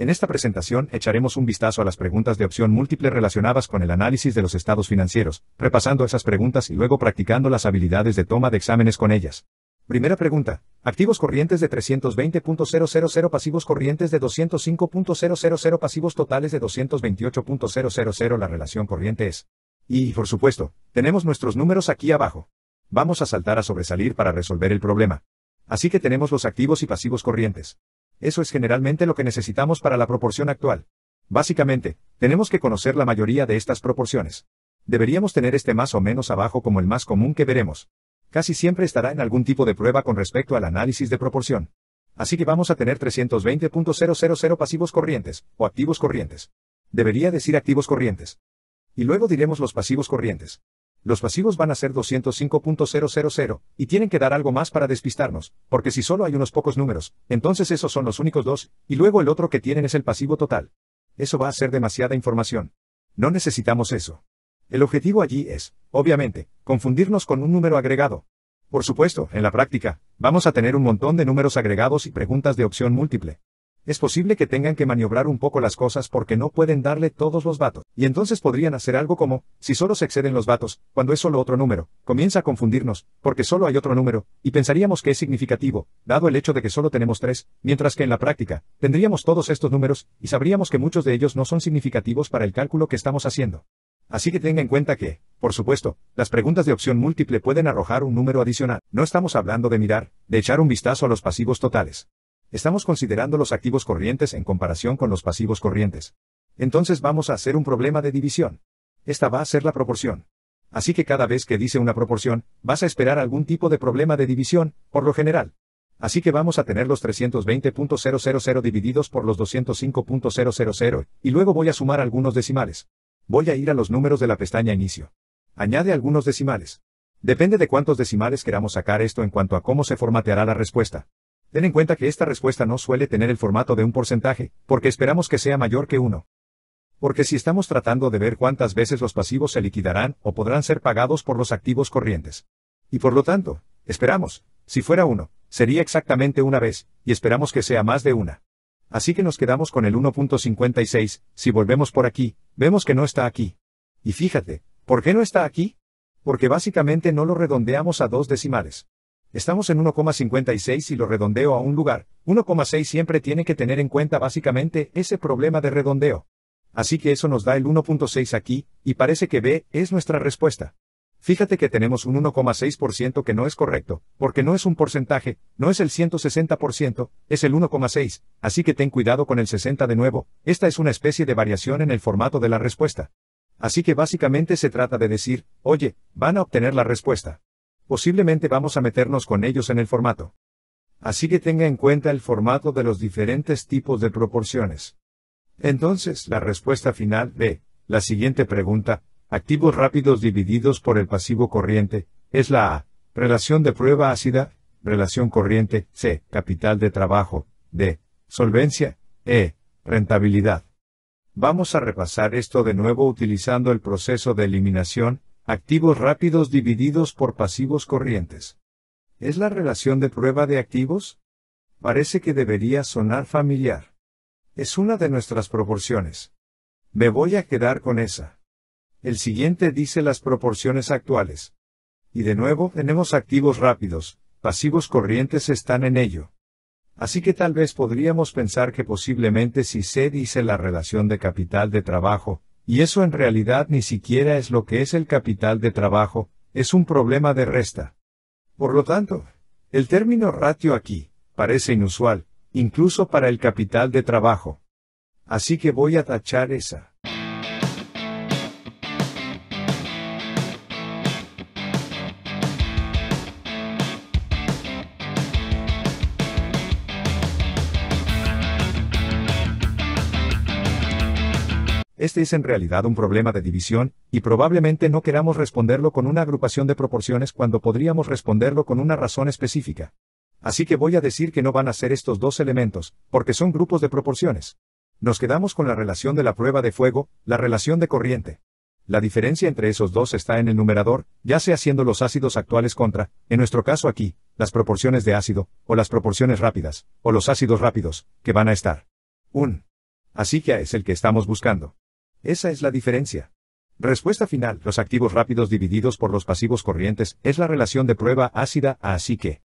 En esta presentación echaremos un vistazo a las preguntas de opción múltiple relacionadas con el análisis de los estados financieros, repasando esas preguntas y luego practicando las habilidades de toma de exámenes con ellas. Primera pregunta. Activos corrientes de 320.000 pasivos corrientes de 205.000 pasivos totales de 228.000 la relación corriente es. Y, por supuesto, tenemos nuestros números aquí abajo. Vamos a saltar a sobresalir para resolver el problema. Así que tenemos los activos y pasivos corrientes eso es generalmente lo que necesitamos para la proporción actual. Básicamente, tenemos que conocer la mayoría de estas proporciones. Deberíamos tener este más o menos abajo como el más común que veremos. Casi siempre estará en algún tipo de prueba con respecto al análisis de proporción. Así que vamos a tener 320.000 pasivos corrientes, o activos corrientes. Debería decir activos corrientes. Y luego diremos los pasivos corrientes los pasivos van a ser 205.000, y tienen que dar algo más para despistarnos, porque si solo hay unos pocos números, entonces esos son los únicos dos, y luego el otro que tienen es el pasivo total. Eso va a ser demasiada información. No necesitamos eso. El objetivo allí es, obviamente, confundirnos con un número agregado. Por supuesto, en la práctica, vamos a tener un montón de números agregados y preguntas de opción múltiple. Es posible que tengan que maniobrar un poco las cosas porque no pueden darle todos los vatos. Y entonces podrían hacer algo como, si solo se exceden los vatos, cuando es solo otro número, comienza a confundirnos, porque solo hay otro número, y pensaríamos que es significativo, dado el hecho de que solo tenemos tres, mientras que en la práctica, tendríamos todos estos números, y sabríamos que muchos de ellos no son significativos para el cálculo que estamos haciendo. Así que tenga en cuenta que, por supuesto, las preguntas de opción múltiple pueden arrojar un número adicional. No estamos hablando de mirar, de echar un vistazo a los pasivos totales. Estamos considerando los activos corrientes en comparación con los pasivos corrientes. Entonces vamos a hacer un problema de división. Esta va a ser la proporción. Así que cada vez que dice una proporción, vas a esperar algún tipo de problema de división, por lo general. Así que vamos a tener los 320.000 divididos por los 205.000, y luego voy a sumar algunos decimales. Voy a ir a los números de la pestaña Inicio. Añade algunos decimales. Depende de cuántos decimales queramos sacar esto en cuanto a cómo se formateará la respuesta. Ten en cuenta que esta respuesta no suele tener el formato de un porcentaje, porque esperamos que sea mayor que uno, Porque si estamos tratando de ver cuántas veces los pasivos se liquidarán o podrán ser pagados por los activos corrientes. Y por lo tanto, esperamos, si fuera uno, sería exactamente una vez, y esperamos que sea más de una. Así que nos quedamos con el 1.56, si volvemos por aquí, vemos que no está aquí. Y fíjate, ¿por qué no está aquí? Porque básicamente no lo redondeamos a dos decimales. Estamos en 1,56 y lo redondeo a un lugar. 1,6 siempre tiene que tener en cuenta básicamente ese problema de redondeo. Así que eso nos da el 1.6 aquí, y parece que B es nuestra respuesta. Fíjate que tenemos un 1,6% que no es correcto, porque no es un porcentaje, no es el 160%, es el 1,6, así que ten cuidado con el 60 de nuevo, esta es una especie de variación en el formato de la respuesta. Así que básicamente se trata de decir, oye, van a obtener la respuesta posiblemente vamos a meternos con ellos en el formato. Así que tenga en cuenta el formato de los diferentes tipos de proporciones. Entonces, la respuesta final de la siguiente pregunta, activos rápidos divididos por el pasivo corriente, es la A, relación de prueba ácida, relación corriente, C, capital de trabajo, D, solvencia, E, rentabilidad. Vamos a repasar esto de nuevo utilizando el proceso de eliminación, Activos rápidos divididos por pasivos corrientes. ¿Es la relación de prueba de activos? Parece que debería sonar familiar. Es una de nuestras proporciones. Me voy a quedar con esa. El siguiente dice las proporciones actuales. Y de nuevo tenemos activos rápidos, pasivos corrientes están en ello. Así que tal vez podríamos pensar que posiblemente si se dice la relación de capital de trabajo, y eso en realidad ni siquiera es lo que es el capital de trabajo, es un problema de resta. Por lo tanto, el término ratio aquí, parece inusual, incluso para el capital de trabajo. Así que voy a tachar esa. Este es en realidad un problema de división, y probablemente no queramos responderlo con una agrupación de proporciones cuando podríamos responderlo con una razón específica. Así que voy a decir que no van a ser estos dos elementos, porque son grupos de proporciones. Nos quedamos con la relación de la prueba de fuego, la relación de corriente. La diferencia entre esos dos está en el numerador, ya sea siendo los ácidos actuales contra, en nuestro caso aquí, las proporciones de ácido, o las proporciones rápidas, o los ácidos rápidos, que van a estar. Un. Así que es el que estamos buscando. Esa es la diferencia. Respuesta final. Los activos rápidos divididos por los pasivos corrientes es la relación de prueba ácida, así que